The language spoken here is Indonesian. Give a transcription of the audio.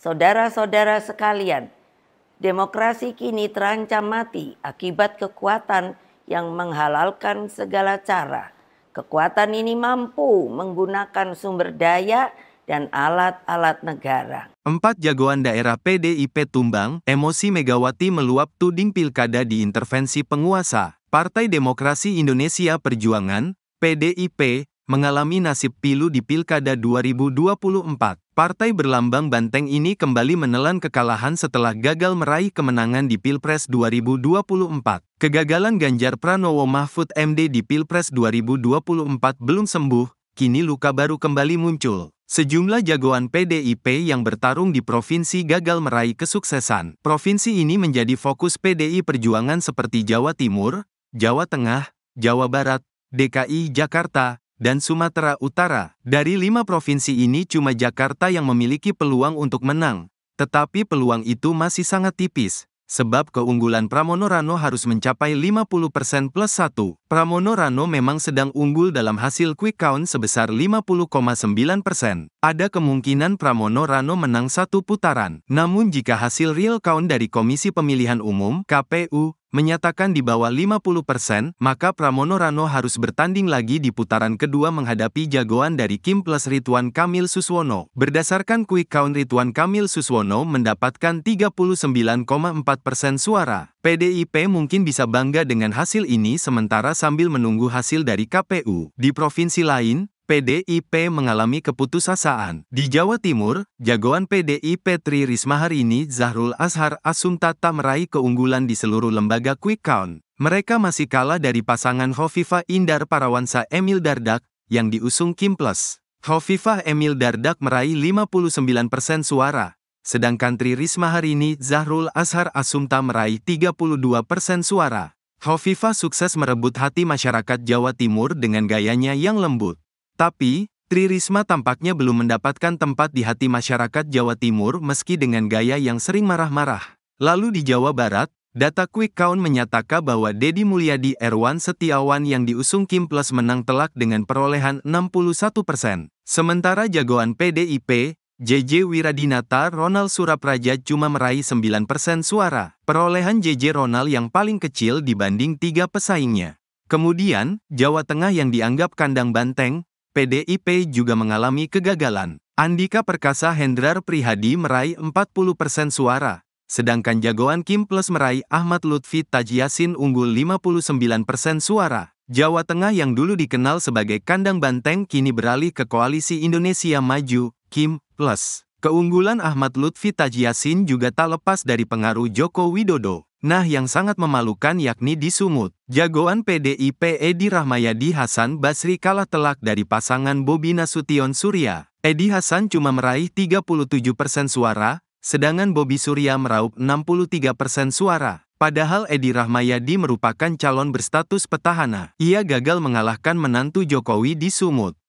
Saudara-saudara sekalian, demokrasi kini terancam mati akibat kekuatan yang menghalalkan segala cara. Kekuatan ini mampu menggunakan sumber daya dan alat-alat negara. Empat jagoan daerah PDIP tumbang, emosi Megawati meluap tuding pilkada di intervensi penguasa. Partai Demokrasi Indonesia Perjuangan, PDIP, mengalami nasib pilu di Pilkada 2024. Partai berlambang banteng ini kembali menelan kekalahan setelah gagal meraih kemenangan di Pilpres 2024. Kegagalan Ganjar Pranowo Mahfud MD di Pilpres 2024 belum sembuh, kini luka baru kembali muncul. Sejumlah jagoan PDIP yang bertarung di provinsi gagal meraih kesuksesan. Provinsi ini menjadi fokus PDI Perjuangan seperti Jawa Timur, Jawa Tengah, Jawa Barat, DKI Jakarta, dan Sumatera Utara. Dari lima provinsi ini cuma Jakarta yang memiliki peluang untuk menang, tetapi peluang itu masih sangat tipis. Sebab keunggulan Pramono Rano harus mencapai 50% plus 1. Pramono Rano memang sedang unggul dalam hasil quick count sebesar 50,9%. Ada kemungkinan Pramono Rano menang satu putaran. Namun jika hasil real count dari Komisi Pemilihan Umum, KPU, menyatakan di bawah 50%, maka Pramono Rano harus bertanding lagi di putaran kedua menghadapi jagoan dari Kim plus Rituan Kamil Suswono. Berdasarkan quick count Rituan Kamil Suswono mendapatkan 39,4% suara. PDIP mungkin bisa bangga dengan hasil ini sementara sambil menunggu hasil dari KPU. Di provinsi lain, PDIP mengalami keputusasaan. Di Jawa Timur, jagoan PDIP Tri Risma hari ini Zahrul Azhar Asumta tak meraih keunggulan di seluruh lembaga quick count. Mereka masih kalah dari pasangan Hovifa Indar Parawansa Emil Dardak yang diusung Kim Plus. Hovifa Emil Dardak meraih 59% suara, sedangkan Tri Risma hari ini Zahrul Azhar Asumta meraih 32% suara. Hovifa sukses merebut hati masyarakat Jawa Timur dengan gayanya yang lembut. Tapi, Tri Risma tampaknya belum mendapatkan tempat di hati masyarakat Jawa Timur meski dengan gaya yang sering marah-marah. Lalu di Jawa Barat, data quick count menyatakan bahwa Dedi Mulyadi Erwan Setiawan yang diusung Kim Plus menang telak dengan perolehan 61 persen. Sementara jagoan PDIP, JJ Wiradinata Ronald Surapraja cuma meraih 9 persen suara. Perolehan JJ Ronald yang paling kecil dibanding tiga pesaingnya. Kemudian, Jawa Tengah yang dianggap kandang banteng, PDIP juga mengalami kegagalan. Andika Perkasa Hendrar Prihadi meraih 40% persen suara, sedangkan jagoan Kim Plus meraih Ahmad Lutfi Tajiasin unggul 59% persen suara. Jawa Tengah yang dulu dikenal sebagai kandang banteng kini beralih ke koalisi Indonesia Maju, Kim Plus. Keunggulan Ahmad Lutfi Tajiasin juga tak lepas dari pengaruh Joko Widodo. Nah yang sangat memalukan yakni di Sumut. Jagoan PDIP Edi Rahmayadi Hasan Basri kalah telak dari pasangan Bobi Nasution Surya. Edi Hasan cuma meraih 37 persen suara, sedangkan Bobi Surya meraup 63 persen suara. Padahal Edi Rahmayadi merupakan calon berstatus petahana. Ia gagal mengalahkan menantu Jokowi di Sumut.